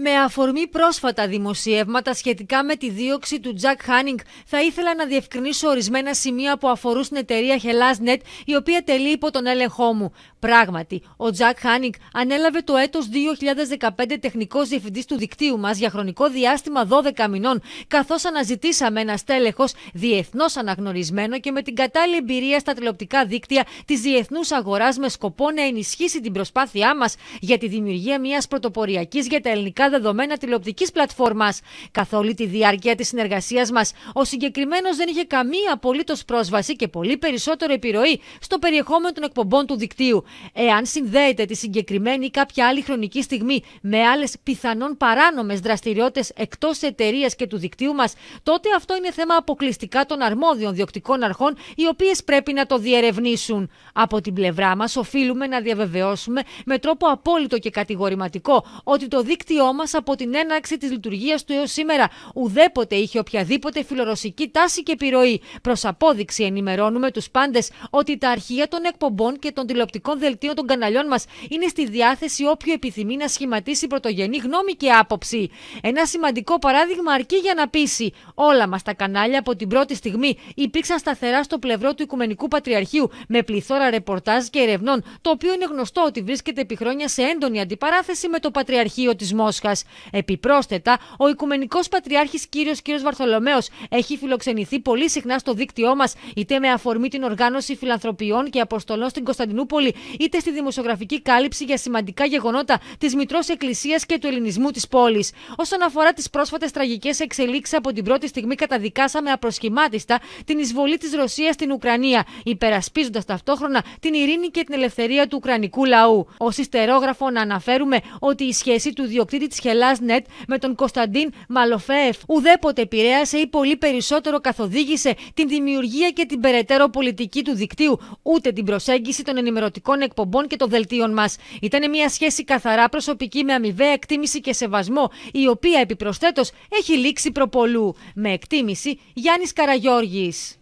Με αφορμή πρόσφατα δημοσιεύματα σχετικά με τη δίωξη του Τζακ Χάνινγκ, θα ήθελα να διευκρινίσω ορισμένα σημεία που αφορούν στην εταιρεία Hellasnet, η οποία τελεί υπό τον έλεγχό μου. Πράγματι, ο Τζακ Χάνινγκ ανέλαβε το έτος 2015 τεχνικός διευθυντής του δικτύου μας για χρονικό διάστημα 12 μηνών, καθώς αναζητήσαμε ένα στέλεχος διεθνώς αναγνωρισμένο και με την κατάλληλη εμπειρία στα τηλεοπτικά δίκτυα της διεθνούς αγοράς με σκοπό να ενισχύσει την προσπάθειά μας για τη δημιουργία μιας πρωτοποριακής για τα ελληνικά δεδομένα τηλεοπτικής πλατφόρμας. Καθ' όλη τη διάρκεια της συνεργασίας μας, ο συγκεκριμένος δεν είχε καμία απολύτως πρόσβαση και πολύ περισσότερο επιρροή στο περιεχόμενο των εκπομπών του δικτύου. Εάν συνδέεται τη συγκεκριμένη ή κάποια άλλη χρονική στιγμή με άλλες πιθανόν παράνομες δραστηριότητες εκτός εταιρείας και του δικτύου μας, τότε αυτό είναι θέμα αποκλειστικά των αρμόδιων διοκτικών αρχών, οι οποίες πρέπει να το διερευνήσουν. Από την πλευρά μας, οφείλουμε να διαβεβαιώσουμε με τρόπο απόλυτο και κατηγορηματικό ότι το δίκτυό μας από την έναρξη της λειτουργίας του έως σήμερα. Ουδέποτε είχε οποιαδήποτε φιλορωσική τάση και επιρροή. Προς απόδειξη, ενημερώνουμε τους πάντες ότι τα αρχεία των εκπομπών και των τηλεοπτικών δελτίων των καναλιών μας είναι στη διάθεση όποιου επιθυμεί να σχηματίσει πρωτογενή γνώμη και άποψη. Ένα σημαντικό παράδειγμα αρκεί για να πείσει. Όλα μας τα κανάλια από την πρώτη στιγμή υπήρξαν σταθερά στο πλευρό του Οικουμενικού Πατριαρχείου με πληθώρα ρεπορτάζ και ερευνών, το οποίο είναι γνωστό ότι βρίσκεται επί χρόνια σε έντονη αντιπαράθεση με το Πατριαρχείο της Μόσχας. Πάσχα. Επιπρόσθετα, ο Οικουμενικός Πατριάρχης κύριος κ. Βαρθολομαίο έχει φιλοξενηθεί πολύ συχνά στο δίκτυό μας, είτε με αφορμή την οργάνωση φιλανθρωπιών και αποστολών στην Κωνσταντινούπολη, είτε στη δημοσιογραφική κάλυψη για σημαντικά γεγονότα της Μητρός Εκκλησίας και του Ελληνισμού της πόλης. Όσον αφορά τις πρόσφατες τραγικές εξελίξεις, από την πρώτη στιγμή καταδικάσαμε απροσχημάτιστα την εισβολή της Ρωσίας στην Ουκρανία, υπερασπίζοντας ταυτόχρονα την ειρήνη και την ελευθερία του Ουκρανικού λαού. Ως ιστερόγραφο να αναφέρουμε ότι η σχέση του διοκτήτη τη Χελάσνετ με τον Κωνσταντίν Μαλοφέεφ. Ουδέποτε επηρέασε ή πολύ περισσότερο καθοδήγησε την δημιουργία και την περαιτέρω πολιτική του δικτύου, ούτε την προσέγγιση των ενημερωτικών εκπομπών και των δελτίων μας. Ήταν μια σχέση καθαρά προσωπική με αμοιβαία εκτίμηση και σεβασμό, η οποία επιπροσθέτως έχει λήξει προπολού. Με εκτίμηση Γιάννης Καραγιώργης.